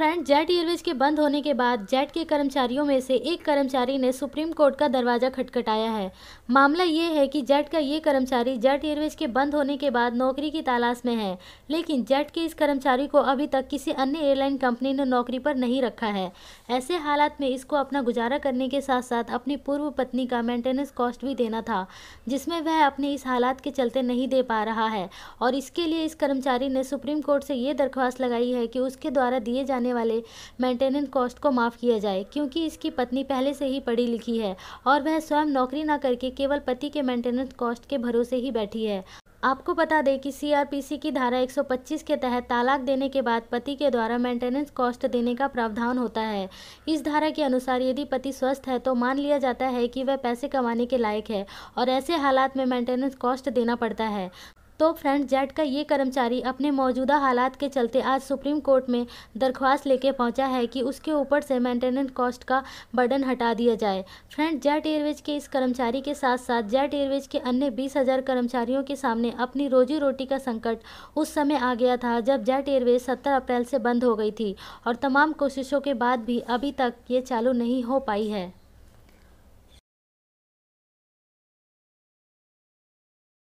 friend jet Airways के बंद होने के बाद जेट के कर्मचारियों में से एक कर्मचारी ने सुप्रीम कोर्ट का दरवाज़ा खटखटाया है मामला ये है कि जेट का ये कर्मचारी जेट एयरवेज के बंद होने के बाद नौकरी की तलाश में है लेकिन जेट के इस कर्मचारी को अभी तक किसी अन्य एयरलाइन कंपनी ने नौकरी पर नहीं रखा है ऐसे हालात में इसको अपना गुजारा करने के साथ साथ अपनी पूर्व पत्नी का मेंटेनेंस कॉस्ट भी देना था जिसमें वह अपने इस हालात के चलते नहीं दे पा रहा है और इसके लिए इस कर्मचारी ने सुप्रीम कोर्ट से ये दरख्वास्त लगाई है कि उसके द्वारा दिए जाने देने वाले मेंटेनेंस कॉस्ट को माफ़ किया जाए क्योंकि इसकी पत्नी पहले से ही पढ़ी लिखी है और वह स्वयं नौकरी ना करके केवल पति के मेंटेनेंस कॉस्ट के भरोसे ही बैठी है आपको बता दें कि सीआरपीसी की धारा 125 के तहत तालाक देने के बाद पति के द्वारा मेंटेनेंस कॉस्ट देने का प्रावधान होता है इस धारा के अनुसार यदि पति स्वस्थ है तो मान लिया जाता है कि वह पैसे कमाने के लायक है और ऐसे हालात में मेंटेनेंस कॉस्ट देना पड़ता है तो फ्रेंड जेट का ये कर्मचारी अपने मौजूदा हालात के चलते आज सुप्रीम कोर्ट में दरख्वास्त लेके पहुंचा है कि उसके ऊपर से मेंटेनेंस कॉस्ट का बर्डन हटा दिया जाए फ्रेंड जेट एयरवेज के इस कर्मचारी के साथ साथ जेट एयरवेज के अन्य बीस हज़ार कर्मचारियों के सामने अपनी रोजी रोटी का संकट उस समय आ गया था जब जेट एयरवेज सत्तर अप्रैल से बंद हो गई थी और तमाम कोशिशों के बाद भी अभी तक ये चालू नहीं हो पाई है